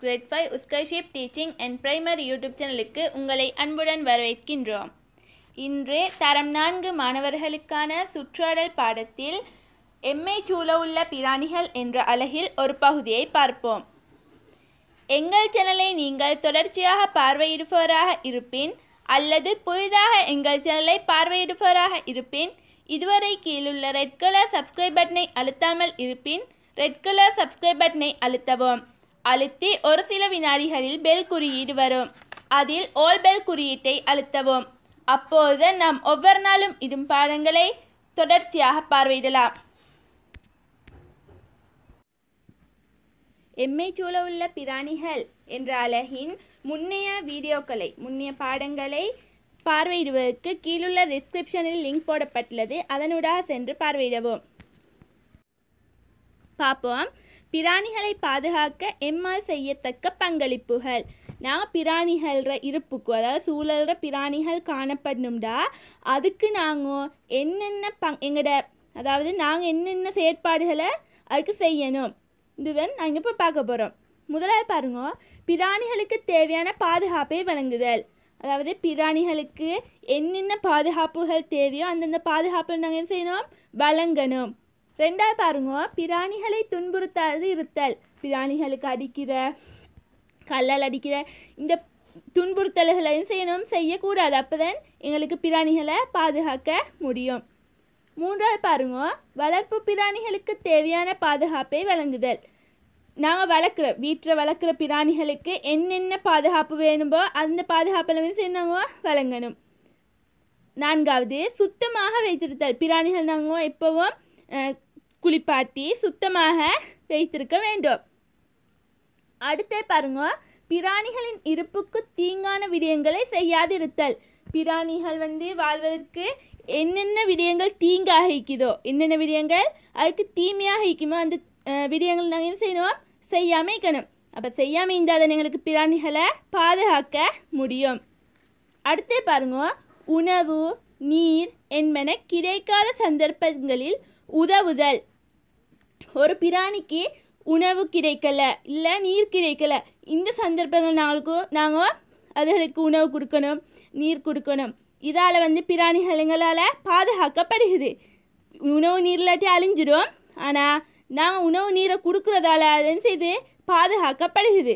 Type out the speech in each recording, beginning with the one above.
great five உஸ்கர்ஷிப் teaching and primary YouTube சேனலுக்கு உங்களை அன்புடன் வரவேற்கின்றோம் இன்று தரம் நான்கு மாணவர்களுக்கான சுற்றாடல் பாடத்தில் எம்மை சூழ உள்ள பிராணிகள் என்ற அழகில் ஒரு பகுதியை பார்ப்போம் எங்கள் சேனலை நீங்கள் தொடர்ச்சியாக பார்வையிடுபவராக இருப்பின் அல்லது புதிதாக எங்கள் சேனலை பார்வையிடுபவராக இருப்பின் இதுவரை கீழுள்ள ரெட் கலர் சப்ஸ்கிரைப் பட்டனை அழுத்தாமல் இருப்பின் ரெட் கலர் சப்ஸ்கிரைப் பட்டனை அழுத்தவும் அழுத்தி ஒரு சில வினாடிகளில் பெல் குறியீடு வரும் அதில் ஓல் பெல் குறியீட்டை அழுத்தவும் அப்போது நாம் ஒவ்வொரு நாளும் இடும் பாடங்களை தொடர்ச்சியாக பார்வையிடலாம் எம்மை சூழ உள்ள பிராணிகள் என்ற அழகின் முன்னைய வீடியோக்களை முன்னைய பாடங்களை பார்வையிடுவதற்கு கீழுள்ள டிஸ்கிரிப்ஷனில் லிங்க் போடப்பட்டுள்ளது அதனூடாக சென்று பார்வையிடவும் பார்ப்போம் பிராணிகளை பாதுகாக்க எம்மால் செய்யத்தக்க பங்களிப்புகள் நான் பிராணிகள்ற இருப்புக்கு அதாவது சூழல்ற பிராணிகள் காணப்படணும்டா அதுக்கு நாங்கள் என்னென்ன பங் எங்களோட அதாவது நாங்கள் என்னென்ன செயற்பாடுகளை அதுக்கு செய்யணும் இதுதான் நாங்கள் இப்போ பார்க்க போகிறோம் முதலாவது பாருங்க பிராணிகளுக்கு தேவையான பாதுகாப்பை வழங்குதல் அதாவது பிராணிகளுக்கு என்னென்ன பாதுகாப்புகள் தேவையோ அந்தந்த பாதுகாப்பு நாங்கள் என்ன செய்யணும் வழங்கணும் ரெண்டாவது பாருங்க பிராணிகளை துன்புறுத்தாது இருத்தல் பிராணிகளுக்கு அடிக்கிற கல்லால் அடிக்கிற இந்த துன்புறுத்தல்களையும் செய்யணும் செய்யக்கூடாது அப்போதான் எங்களுக்கு பிராணிகளை பாதுகாக்க முடியும் மூன்றாவது பாருங்க வளர்ப்பு பிராணிகளுக்கு தேவையான பாதுகாப்பை வழங்குதல் நாங்கள் வளர்க்குற வீட்டில் வளர்க்குற பிராணிகளுக்கு என்னென்ன பாதுகாப்பு வேணுமோ அந்த வந்து செய்யணுங்க வழங்கணும் நான்காவது சுத்தமாக வைத்திருத்தல் பிராணிகள் நாங்கள் எப்போவும் குளிப்பாட்டி சுத்தமாக வைத்திருக்க வேண்டும் அடுத்து பாருங்க பிராணிகளின் இருப்புக்கு தீங்கான விடயங்களை செய்யாதிருத்தல் பிராணிகள் வந்து வாழ்வதற்கு என்னென்ன விடயங்கள் தீங்காக இருக்குதோ என்னென்ன விடயங்கள் அதுக்கு தீமையாக இருக்குமோ அந்த விடயங்கள் நாங்கள் என்ன செய்யணும் செய்யாமல் இருக்கணும் அப்போ செய்யாமல் இருந்தால் எங்களுக்கு பிராணிகளை பாதுகாக்க முடியும் அடுத்து பாருங்க உணவு நீர் என்பன கிடைக்காத சந்தர்ப்பங்களில் உதவுதல் ஒரு பிராணிக்கு உணவு கிடைக்கல இல்லை நீர் கிடைக்கல இந்த சந்தர்ப்பங்கள் நாங்களுக்கு நாங்கள் அதுகளுக்கு உணவு கொடுக்கணும் நீர் கொடுக்கணும் இதால் வந்து பிராணிகளுங்களால் பாதுகாக்கப்படுகிறது உணவு நீர் இல்லாட்டி அழிஞ்சிடும் ஆனால் நாங்கள் உணவு நீரை கொடுக்குறதால அதன் செய்து பாதுகாக்கப்படுகிறது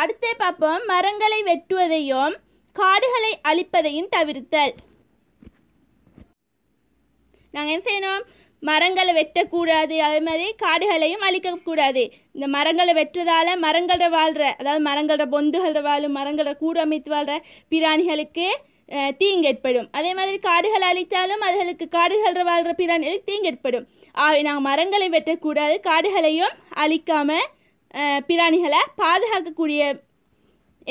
அடுத்து பார்ப்போம் மரங்களை வெட்டுவதையும் காடுகளை அழிப்பதையும் தவிர்த்தல் நாங்கள் என்ன செய்யணும் மரங்களை வெட்டக்கூடாது அதே மாதிரி காடுகளையும் அழிக்கக்கூடாது இந்த மரங்களை வெட்டுறதால மரங்கள வாழ்கிற அதாவது மரங்கள பொந்துகளை வாழும் மரங்களை கூடு அமைத்து வாழ்கிற பிராணிகளுக்கு தீங்கு ஏற்படும் அதே மாதிரி காடுகள் அழித்தாலும் அதுகளுக்கு காடுகளில் வாழ்கிற பிராணிகளுக்கு தீங்கு ஏற்படும் ஆகவே நாங்கள் மரங்களை வெட்டக்கூடாது காடுகளையும் அழிக்காமல் பிராணிகளை பாதுகாக்கக்கூடிய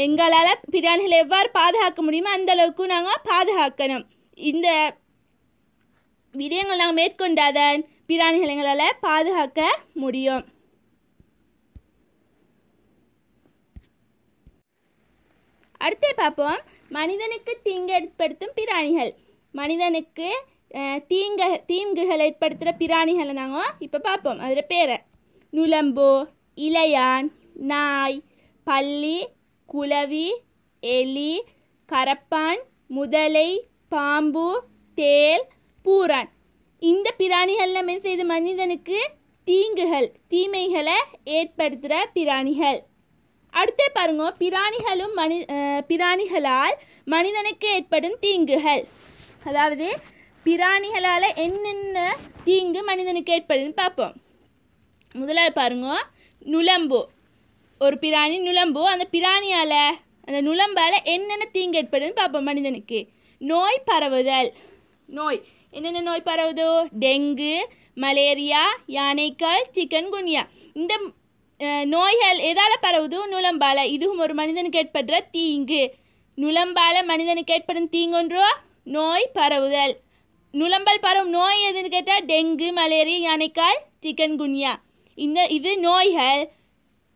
எங்களால் பிராணிகளை எவ்வாறு பாதுகாக்க முடியுமோ அந்தளவுக்கு நாங்கள் பாதுகாக்கணும் இந்த விடயங்கள் நாங்கள் மேற்கொண்டாதான் பிராணிகள் எங்களால் பாதுகாக்க முடியும் அடுத்து பார்ப்போம் மனிதனுக்கு தீங்கு ஏற்படுத்தும் பிராணிகள் மனிதனுக்கு தீங்க தீங்குகள் ஏற்படுத்துகிற பிராணிகளை நாங்கள் இப்போ பார்ப்போம் அதில் பேரை நுழம்பு இலையான் நாய் பள்ளி குளவி எலி கரப்பான் முதலை பாம்பு தேல் பூரான் இந்த பிராணிகள் நம்ம செய்த மனிதனுக்கு தீங்குகள் தீமைகளை ஏற்படுத்துகிற பிராணிகள் அடுத்து பாருங்க பிராணிகளும் மனி பிராணிகளால் மனிதனுக்கு ஏற்படும் தீங்குகள் அதாவது பிராணிகளால் என்னென்ன தீங்கு மனிதனுக்கு ஏற்படுதுன்னு பார்ப்போம் முதலாவது பாருங்க நுழம்பு ஒரு பிராணி நுழம்பு அந்த பிராணியால் அந்த நுழம்பால் என்னென்ன தீங்கு ஏற்படுதுன்னு பார்ப்போம் மனிதனுக்கு நோய் பரவுதல் நோய் என்னென்ன நோய் பரவுதோ டெங்கு மலேரியா யானைக்கால் சிக்கன் குனியா இந்த நோய்கள் எதால் பரவுதோ நுழம்பால இதுவும் ஒரு மனிதனுக்கு ஏற்படுற தீங்கு நுழம்பால மனிதனுக்கு ஏற்படும் தீங்கொன்றோ நோய் பரவுதல் நுழம்பல் பரவும் நோய் எதுன்னு கேட்டால் டெங்கு மலேரியா யானைக்கால் சிக்கன் குனியா இந்த இது நோய்கள்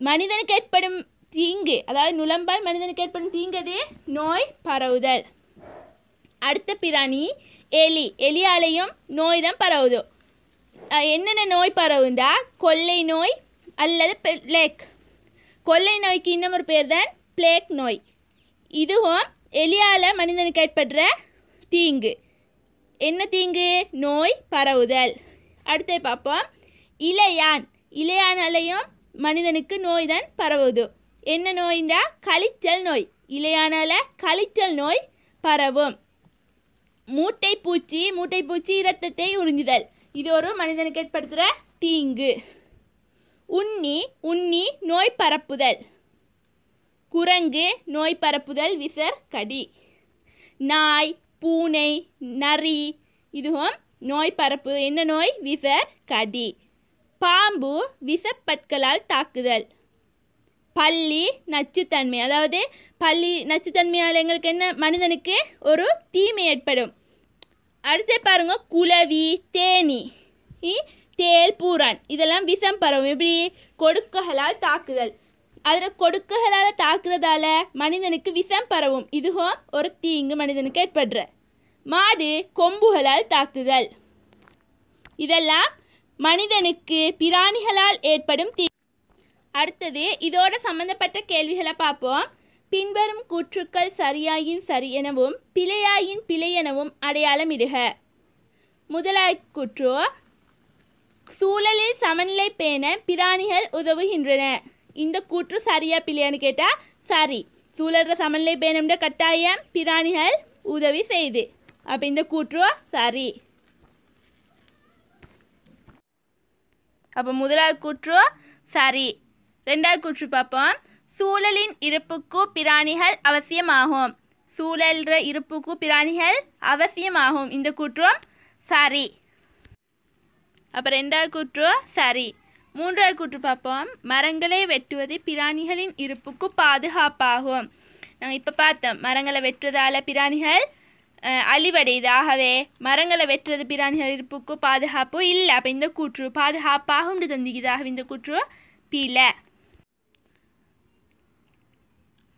மனிதனுக்கு ஏற்படும் தீங்கு அதாவது நுளம்பால் மனிதனுக்கு ஏற்படும் தீங்கதே நோய் பரவுதல் அடுத்த பிராணி எலி எலியாலையும் நோய் தான் பரவுது என்னென்ன நோய் பரவுந்தா கொள்ளை நோய் அல்லது பிளேக் கொள்ளை நோய்க்கு இன்னும் ஒரு பேர் தான் பிளேக் நோய் இதுவும் எலியால் மனிதனுக்கு ஏற்படுற தீங்கு என்ன தீங்கு நோய் பரவுதல் அடுத்து பார்ப்போம் இலையான் இலையானாலையும் மனிதனுக்கு நோய் தான் பரவுது என்ன நோய்ந்தா கழிச்சல் நோய் இலையானால கழிச்சல் நோய் பரவும் மூட்டை பூச்சி மூட்டை பூச்சி இரத்தத்தை உறிஞ்சுதல் இது ஒரு மனிதனுக்கு ஏற்படுத்துகிற தீங்கு உண்ணி உண்ணி நோய் பரப்புதல் குரங்கு நோய் பரப்புதல் விசர் கடி நாய் பூனை நரி இதுவும் நோய் பரப்பு என்ன நோய் விசர் கடி பாம்பு விசப்பற்களால் தாக்குதல் பள்ளி நச்சுத்தன்மை அதாவது பள்ளி நச்சுத்தன்மையால் எங்களுக்கு என்ன மனிதனுக்கு ஒரு தீமை ஏற்படும் அடுத்து பாருங்கள் குளவி தேனி தேல் பூரான் இதெல்லாம் விஷம் பரவும் எப்படி கொடுக்குகளால் தாக்குதல் அதில் கொடுக்குகளால் தாக்குறதால மனிதனுக்கு விஷம் பரவும் இதுவும் ஒரு தீங்கு மனிதனுக்கு ஏற்படுற மாடு கொம்புகளால் தாக்குதல் இதெல்லாம் மனிதனுக்கு பிராணிகளால் ஏற்படும் தீ அடுத்தது இதோட சம்மந்தப்பட்ட கேள்விகளை பார்ப்போம் பின்வரும் கூற்றுக்கள் சரியாயின் சரி எனவும் பிழையாயின் பிழை எனவும் அடையாளம் இடுக முதலாய் கூற்று சூழலில் சமநிலை பேண பிராணிகள் உதவுகின்றன இந்த கூற்று சரியா பிள்ளையான்னு கேட்டால் சரி சூழல்ற சமநிலை பேணம்ன்ற கட்டாயம் பிராணிகள் உதவி செய்து அப்போ இந்த கூற்று சரி அப்போ முதலாவது கூற்று சரி ரெண்டாவது கூற்று பார்ப்போம் சூழலின் இருப்புக்கு பிராணிகள் அவசியமாகும் சூழல்ற இருப்புக்கு பிராணிகள் அவசியமாகும் இந்த கூற்றும் சரி அப்போ ரெண்டாவது கூற்று சரி மூன்றாவது கூற்று பார்ப்போம் மரங்களை வெட்டுவது பிராணிகளின் இருப்புக்கு பாதுகாப்பாகும் நாங்கள் இப்போ பார்த்தோம் மரங்களை வெட்டுறதால பிராணிகள் அழிவடையுது ஆகவே மரங்களை வெட்டுறது பிராணிகள் இருப்புக்கு பாதுகாப்பு இல்லை அப்போ இந்த கூற்று பாதுகாப்பாகும் தந்திக்குது ஆகவே இந்த கூற்று பில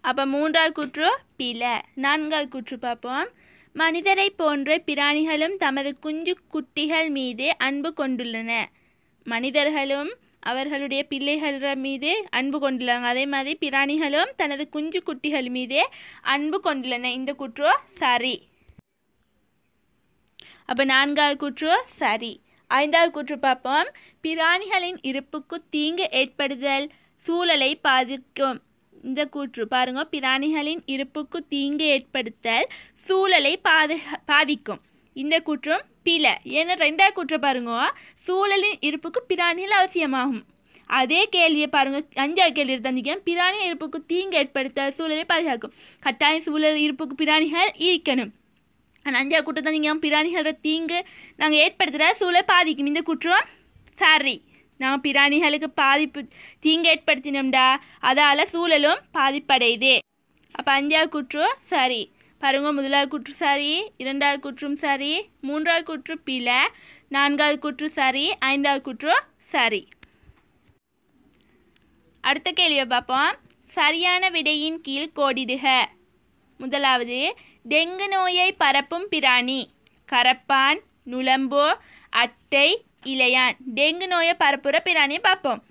அப்போ மூன்றாவது கூற்று பில நான்காவது கூற்று பார்ப்போம் மனிதரை போன்ற பிராணிகளும் தமது குஞ்சு குட்டிகள் மீது அன்பு கொண்டுள்ளன மனிதர்களும் அவர்களுடைய பிள்ளைகள மீது அன்பு கொண்டுள்ளாங்க அதே மாதிரி பிராணிகளும் தனது குஞ்சு குட்டிகள் மீது அன்பு கொண்டுள்ளன இந்த குற்று சரி அப்போ நான்காவது குற்று சரி ஐந்தாவது குற்று பார்ப்போம் பிராணிகளின் இருப்புக்கு தீங்கு ஏற்படுதல் சூழலை பாதிக்கும் இந்த கூற்று பாருங்க பிராணிகளின் இருப்புக்கு தீங்கு ஏற்படுத்தல் சூழலை பாதுகா பாதிக்கும் இந்த கூற்றும் பில ஏன்னா ரெண்டாவது கூற்று பாருங்க சூழலின் இருப்புக்கு பிராணிகள் அவசியமாகும் அதே கேள்வியை பாருங்க அஞ்சாவது கேள்வி தந்திக்க பிராணி இருப்புக்கு தீங்கு ஏற்படுத்த சூழலை பாதுகாக்கும் கட்டாய சூழல் இருப்புக்கு பிராணிகள் ஈர்க்கணும் அந்த அஞ்சாவது கூட்டம் தந்திக்க பிராணிகளோட தீங்கு நாங்கள் ஏற்படுத்துகிற சூழலை பாதிக்கும் இந்த குற்றம் சாரி நாம் பிராணிகளுக்கு பாதிப்பு தீங்கு ஏற்படுத்தினோம்டா அதால் சூழலும் பாதிப்படையுது அப்போ அஞ்சாவது குற்று சரி பாருங்க முதலாவது குற்று சரி இரண்டாவது குற்றும் சரி மூன்றாவது குற்று பிழை நான்காவது குற்று சரி ஐந்தாவது குற்று சரி அடுத்த கேள்வியை பார்ப்போம் சரியான விடையின் கீழ் கோடிடுக முதலாவது டெங்கு நோயை பரப்பும் பிராணி கரப்பான் நுழம்பு அட்டை இலையான் டெங்கு நோயை பரப்புகிற பிராணியை பார்ப்போம்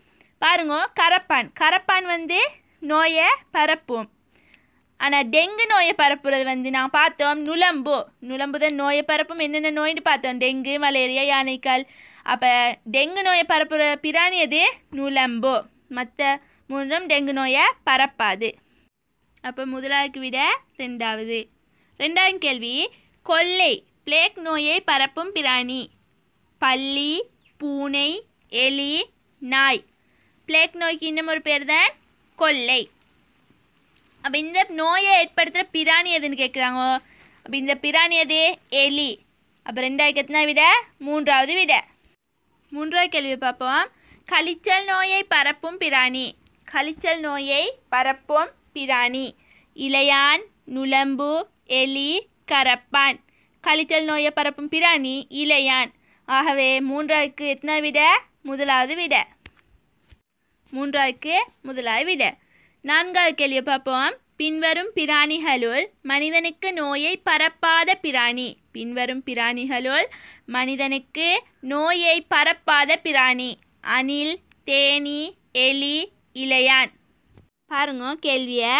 பாருங்க கரப்பான் கரப்பான் வந்து நோயை பரப்பும் ஆனால் டெங்கு நோயை பரப்புறது வந்து நான் பார்த்தோம் நுலம்பு நுழம்பு தான் நோயை பரப்பும் என்னென்ன நோயின்னு பார்த்தோம் டெங்கு மலேரியா யானைக்கால் அப்போ டெங்கு நோயை பரப்புகிற பிராணி அது நுழம்பு மற்ற மூன்றும் டெங்கு நோயை பரப்பாது அப்போ முதலாவுக்கு விட ரெண்டாவது ரெண்டாவது கேள்வி கொள்ளை பிளேக் நோயை பரப்பும் பிராணி பள்ளி பூனை எலி நாய் பிளேக் நோய்க்கு இன்னும் ஒரு பேர் தான் கொள்ளை அப்போ இந்த நோயை ஏற்படுத்துகிற பிராணி எதுன்னு கேட்குறாங்க அப்போ இந்த பிராணி எது எலி அப்போ ரெண்டாவது எத்தனை விட மூன்றாவது விட மூன்றாவது கேள்வி பார்ப்போம் கழிச்சல் நோயை பரப்பும் பிராணி கழிச்சல் நோயை பரப்பும் பிராணி இலையான் நுழம்பு எலி கரப்பான் கழிச்சல் நோயை பரப்பும் பிராணி இலையான் ஆகவே மூன்றாய்க்கு எத்தனை விட முதலாவது விட மூன்றாய்க்கு முதலாவது விட நான்காவது கேள்வி பார்ப்போம் பின்வரும் பிராணிகளுள் மனிதனுக்கு நோயை பரப்பாத பிராணி பின்வரும் பிராணிகளுள் மனிதனுக்கு நோயை பரப்பாத பிராணி அணில் தேனி எலி இளையான் பாருங்க கேள்வியை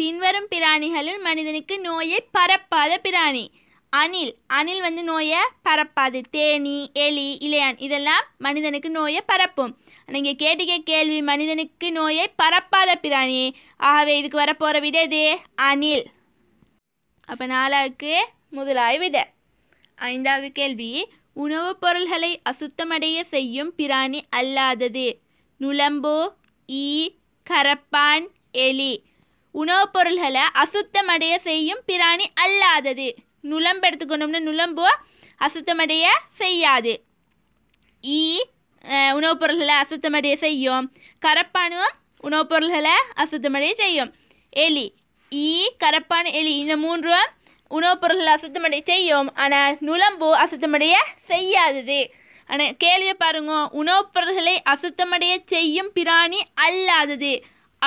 பின்வரும் பிராணிகளில் மனிதனுக்கு நோயை பரப்பாத பிராணி அணில் அணில் வந்து நோயை பரப்பாது தேனி எலி இலையான் இதெல்லாம் மனிதனுக்கு நோயை பரப்பும் நீங்கள் கேட்டுக்க கேள்வி மனிதனுக்கு நோயை பரப்பாத பிராணி ஆகவே இதுக்கு வரப்போகிற விட இது அணில் அப்போ நாலாவுக்கு முதலாய் விட ஐந்தாவது கேள்வி உணவுப் பொருள்களை அசுத்தமடைய செய்யும் பிராணி அல்லாதது நுழம்பு ஈ கரப்பான் எலி உணவுப் பொருள்களை அசுத்தமடைய செய்யும் பிராணி அல்லாதது நுழம்பு எடுத்துக்கணும்னு நுழம்போ அசுத்தமடைய செய்யாது ஈ உணவுப் பொருள்களை அசுத்தமடைய செய்யும் கரப்பானும் உணவுப் பொருள்களை அசுத்தமடைய செய்யும் எலி ஈ கரப்பான எலி இந்த மூன்றும் உணவுப் பொருள்களை அசுத்தமடைய செய்யும் ஆனால் நுழம்பு அசுத்தமடைய செய்யாதது ஆனால் கேள்வியை பாருங்க உணவுப் பொருள்களை அசுத்தமடைய செய்யும் பிராணி அல்லாதது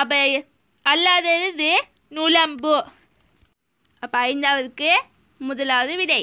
அப்போ அல்லாதது நுழம்பு அப்போ ஐந்தாவதுக்கு முதலாவது விடை